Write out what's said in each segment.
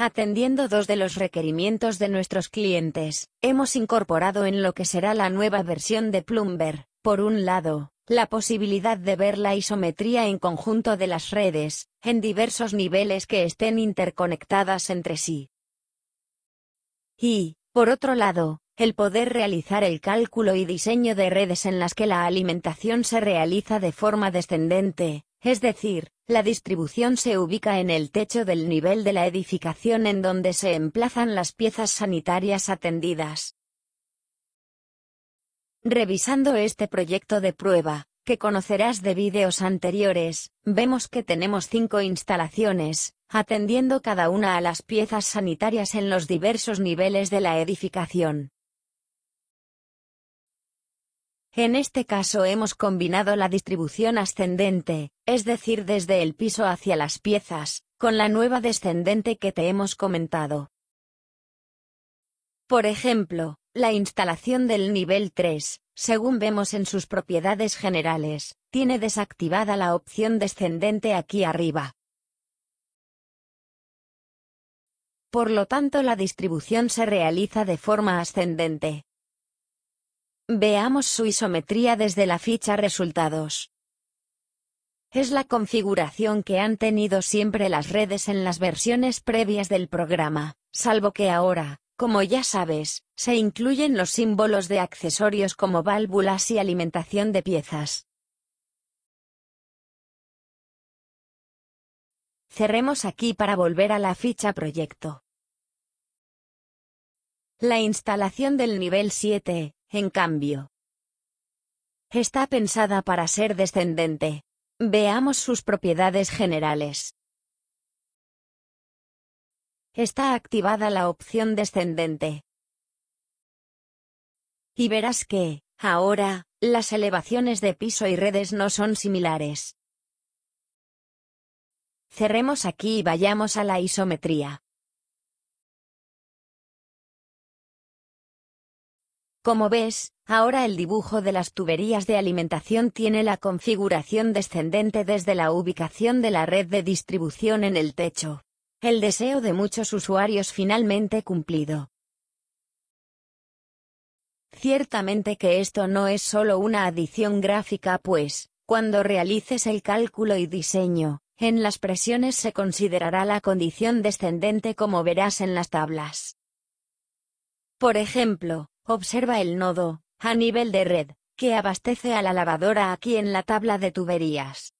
Atendiendo dos de los requerimientos de nuestros clientes, hemos incorporado en lo que será la nueva versión de Plumber, por un lado, la posibilidad de ver la isometría en conjunto de las redes, en diversos niveles que estén interconectadas entre sí. Y, por otro lado, el poder realizar el cálculo y diseño de redes en las que la alimentación se realiza de forma descendente, es decir, la distribución se ubica en el techo del nivel de la edificación en donde se emplazan las piezas sanitarias atendidas. Revisando este proyecto de prueba, que conocerás de vídeos anteriores, vemos que tenemos cinco instalaciones, atendiendo cada una a las piezas sanitarias en los diversos niveles de la edificación. En este caso hemos combinado la distribución ascendente, es decir desde el piso hacia las piezas, con la nueva descendente que te hemos comentado. Por ejemplo, la instalación del nivel 3, según vemos en sus propiedades generales, tiene desactivada la opción descendente aquí arriba. Por lo tanto la distribución se realiza de forma ascendente. Veamos su isometría desde la ficha resultados. Es la configuración que han tenido siempre las redes en las versiones previas del programa, salvo que ahora, como ya sabes, se incluyen los símbolos de accesorios como válvulas y alimentación de piezas. Cerremos aquí para volver a la ficha proyecto. La instalación del nivel 7, en cambio, está pensada para ser descendente. Veamos sus propiedades generales. Está activada la opción descendente. Y verás que, ahora, las elevaciones de piso y redes no son similares. Cerremos aquí y vayamos a la isometría. Como ves, ahora el dibujo de las tuberías de alimentación tiene la configuración descendente desde la ubicación de la red de distribución en el techo. El deseo de muchos usuarios finalmente cumplido. Ciertamente que esto no es solo una adición gráfica pues, cuando realices el cálculo y diseño, en las presiones se considerará la condición descendente como verás en las tablas. Por ejemplo, Observa el nodo, a nivel de red, que abastece a la lavadora aquí en la tabla de tuberías.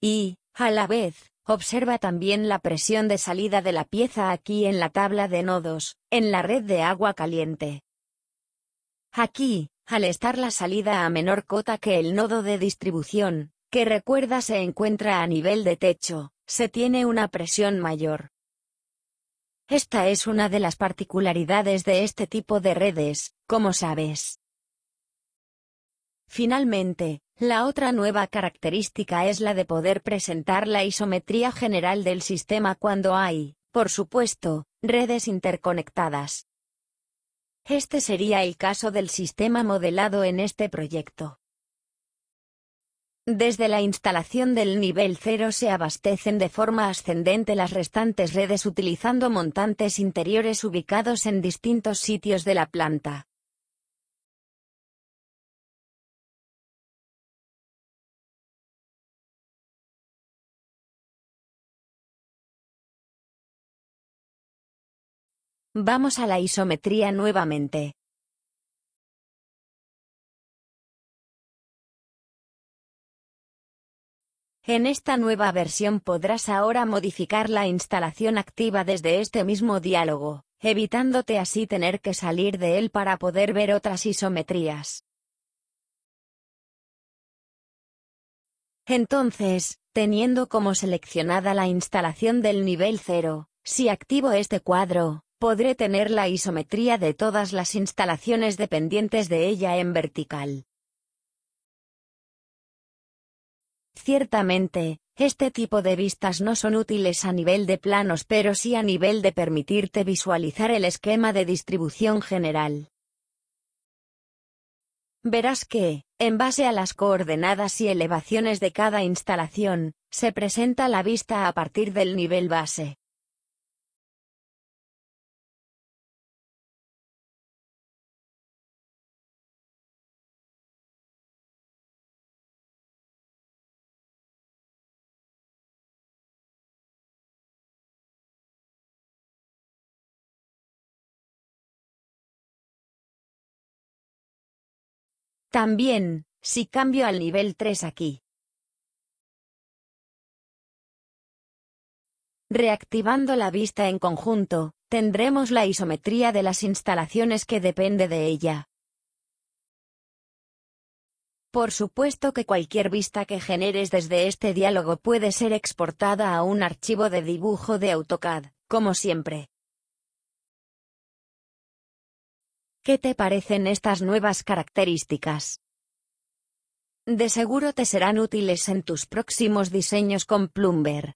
Y, a la vez, observa también la presión de salida de la pieza aquí en la tabla de nodos, en la red de agua caliente. Aquí, al estar la salida a menor cota que el nodo de distribución, que recuerda se encuentra a nivel de techo, se tiene una presión mayor. Esta es una de las particularidades de este tipo de redes, como sabes. Finalmente, la otra nueva característica es la de poder presentar la isometría general del sistema cuando hay, por supuesto, redes interconectadas. Este sería el caso del sistema modelado en este proyecto. Desde la instalación del nivel 0 se abastecen de forma ascendente las restantes redes utilizando montantes interiores ubicados en distintos sitios de la planta. Vamos a la isometría nuevamente. En esta nueva versión podrás ahora modificar la instalación activa desde este mismo diálogo, evitándote así tener que salir de él para poder ver otras isometrías. Entonces, teniendo como seleccionada la instalación del nivel 0, si activo este cuadro, podré tener la isometría de todas las instalaciones dependientes de ella en vertical. Ciertamente, este tipo de vistas no son útiles a nivel de planos pero sí a nivel de permitirte visualizar el esquema de distribución general. Verás que, en base a las coordenadas y elevaciones de cada instalación, se presenta la vista a partir del nivel base. También, si cambio al nivel 3 aquí. Reactivando la vista en conjunto, tendremos la isometría de las instalaciones que depende de ella. Por supuesto que cualquier vista que generes desde este diálogo puede ser exportada a un archivo de dibujo de AutoCAD, como siempre. ¿Qué te parecen estas nuevas características? De seguro te serán útiles en tus próximos diseños con Plumber.